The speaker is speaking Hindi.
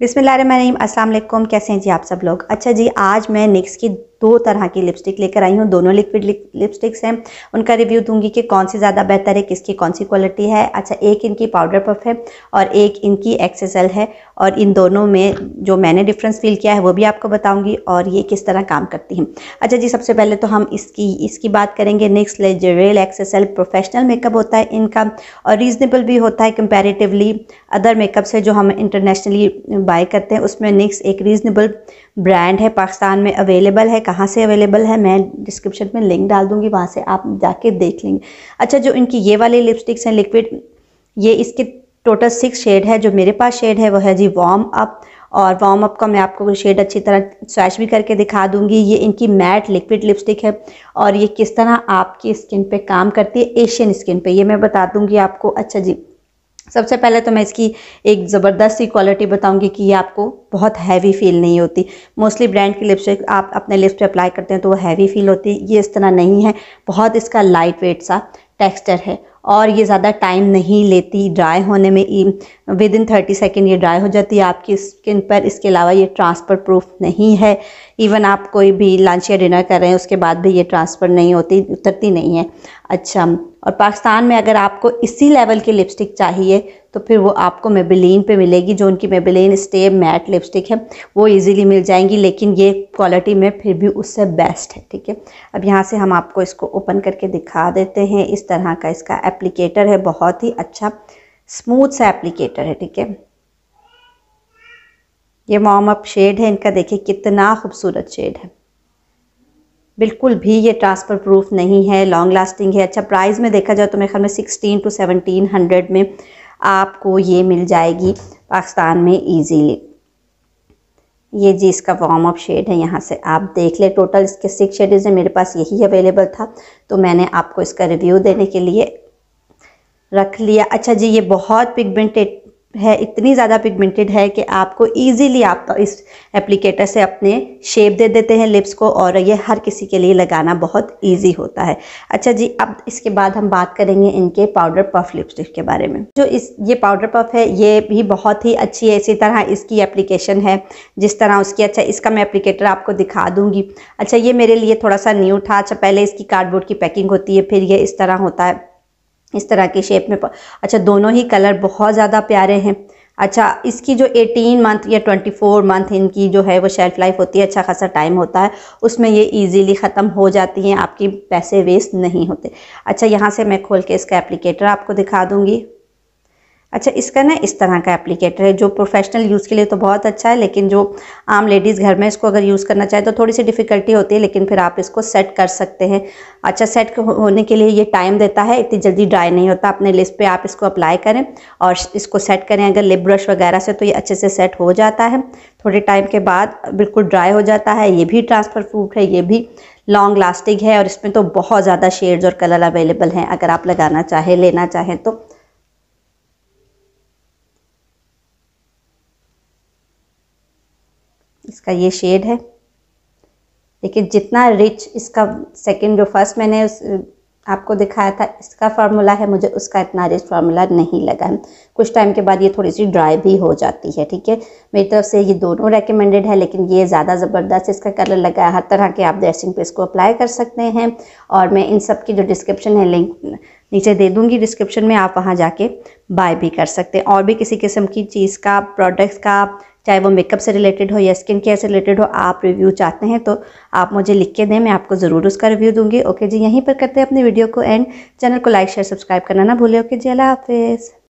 बिसमिल्लाम रन कैसे हैं जी आप सब लोग अच्छा जी आज मैं नेक्स्ट की दो तरह की लिपस्टिक लेकर आई हूँ दोनों लिक्विड लिपस्टिक्स हैं उनका रिव्यू दूंगी कि कौन सी ज़्यादा बेहतर है किसकी कौन सी क्वालिटी है अच्छा एक इनकी पाउडर पफ है और एक इनकी एक्सेसल है और इन दोनों में जो मैंने डिफरेंस फील किया है वो भी आपको बताऊँगी और ये किस तरह काम करती हैं अच्छा जी सबसे पहले तो हम इसकी इसकी बात करेंगे नेक्स्ट लेजरेल एक्सेसल प्रोफेशनल मेकअप होता है इनका और रीज़नेबल भी होता है कंपेरेटिवली अदर मेकअप से जो हम इंटरनेशनली बाय करते हैं उसमें नेक्स्ट एक रीज़नेबल ब्रांड है पाकिस्तान में अवेलेबल है कहाँ से अवेलेबल है मैं डिस्क्रिप्शन में लिंक डाल दूँगी वहाँ से आप जाके देख लेंगे अच्छा जो इनकी ये वाले लिपस्टिक्स हैं लिक्विड ये इसके टोटल सिक्स शेड है जो मेरे पास शेड है वो है जी वार्म अप और वार्म अप का मैं आपको शेड अच्छी तरह स्वैश भी करके दिखा दूंगी ये इनकी मैट लिक्विड लिपस्टिक है और ये किस तरह आपकी स्किन पे काम करती है एशियन स्किन पे ये मैं बता दूंगी आपको अच्छा जी सबसे पहले तो मैं इसकी एक ज़बरदस्त सी क्वालिटी बताऊंगी कि ये आपको बहुत हैवी फील नहीं होती मोस्टली ब्रांड की लिपस्टिक आप अपने लिप्स पे अप्लाई करते हैं तो वो हैवी फील होती है ये इस तरह नहीं है बहुत इसका लाइट वेट सा टेक्सचर है और ये ज़्यादा टाइम नहीं लेती ड्राई होने में विद इन थर्टी सेकेंड ये ड्राई हो जाती है आपकी स्किन पर इसके अलावा ये ट्रांसफर प्रूफ नहीं है इवन आप कोई भी लंच या डिनर कर रहे हैं उसके बाद भी ये ट्रांसफ़र नहीं होती उतरती नहीं है अच्छा और पाकिस्तान में अगर आपको इसी लेवल की लिपस्टिक चाहिए तो फिर वो आपको मेबिलीन पे मिलेगी जो उनकी मेबिलीन स्टे मैट लिपस्टिक है वो इजीली मिल जाएंगी लेकिन ये क्वालिटी में फिर भी उससे बेस्ट है ठीक है अब यहाँ से हम आपको इसको ओपन करके दिखा देते हैं इस तरह का इसका एप्लीकेटर है बहुत ही अच्छा स्मूथ सा एप्लीकेटर है ठीक है ये मॉम अप शेड है इनका देखिए कितना खूबसूरत शेड है बिल्कुल भी ये ट्रांसफ़र प्रूफ नहीं है लॉन्ग लास्टिंग है अच्छा प्राइस में देखा जाए तो मेरे ख्याल में सिक्सटीन टू सेवनटीन हंड्रेड में आपको ये मिल जाएगी पाकिस्तान में ईजीली ये जी इसका वार्म अप शेड है यहाँ से आप देख ले टोटल इसके सिक्स शेड मेरे पास यही अवेलेबल था तो मैंने आपको इसका रिव्यू देने के लिए रख लिया अच्छा जी ये बहुत पिगमेंटेड है इतनी ज़्यादा पिगमेंटेड है कि आपको इजीली आप तो इस एप्लीकेटर से अपने शेप दे देते हैं लिप्स को और ये हर किसी के लिए लगाना बहुत इजी होता है अच्छा जी अब इसके बाद हम बात करेंगे इनके पाउडर पफ लिपस्टिक के बारे में जो इस ये पाउडर पफ है ये भी बहुत ही अच्छी है इसी तरह इसकी एप्लीकेशन है जिस तरह उसकी अच्छा इसका मैं एप्लीकेटर आपको दिखा दूँगी अच्छा ये मेरे लिए थोड़ा सा न्यू था अच्छा पहले इसकी कार्डबोर्ड की पैकिंग होती है फिर ये इस तरह होता है इस तरह की शेप में अच्छा दोनों ही कलर बहुत ज़्यादा प्यारे हैं अच्छा इसकी जो 18 मंथ या 24 मंथ इनकी जो है वो शेल्फ लाइफ होती है अच्छा खासा टाइम होता है उसमें ये इजीली ख़त्म हो जाती हैं आपकी पैसे वेस्ट नहीं होते अच्छा यहाँ से मैं खोल के इसका एप्लीकेटर आपको दिखा दूँगी अच्छा इसका ना इस तरह का एप्लीकेटर है जो प्रोफेशनल यूज़ के लिए तो बहुत अच्छा है लेकिन जो आम लेडीज़ घर में इसको अगर यूज़ करना चाहे तो थोड़ी सी डिफ़िकल्टी होती है लेकिन फिर आप इसको सेट कर सकते हैं अच्छा सेट होने के लिए ये टाइम देता है इतनी जल्दी ड्राई नहीं होता अपने लिस्ट पर आप इसको अप्लाई करें और इसको सेट करें अगर लिप ब्रश वगैरह से तो ये अच्छे से सेट हो जाता है थोड़े टाइम के बाद बिल्कुल ड्राई हो जाता है ये भी ट्रांसफ़र प्रूफ है ये भी लॉन्ग लास्टिंग है और इसमें तो बहुत ज़्यादा शेड्स और कलर अवेलेबल हैं अगर आप लगाना चाहें लेना चाहें तो इसका ये शेड है देखिए जितना रिच इसका सेकंड जो फर्स्ट मैंने उस आपको दिखाया था इसका फार्मूला है मुझे उसका इतना रिच फार्मूला नहीं लगा है कुछ टाइम के बाद ये थोड़ी सी ड्राई भी हो जाती है ठीक है मेरी तरफ से ये दोनों रेकमेंडेड है लेकिन ये ज़्यादा ज़बरदस्त इसका कलर लगा है हर तरह के आप ड्रेसिंग पे इसको अप्लाई कर सकते हैं और मैं इन सब की जो डिस्क्रिप्शन है लिंक नीचे दे दूँगी डिस्क्रिप्शन में आप वहाँ जाके बाय भी कर सकते हैं और भी किसी किस्म की चीज़ का प्रोडक्ट्स का चाहे वो मेकअप से रिलेटेड हो या स्किन केयर से रिलेटेड हो आप रिव्यू चाहते हैं तो आप मुझे लिख के दें मैं आपको ज़रूर उसका रिव्यू दूंगी ओके जी यहीं पर करते हैं अपनी वीडियो को एंड चैनल को लाइक शेयर सब्सक्राइब करना ना भूलें ओके जी अला हाफिज़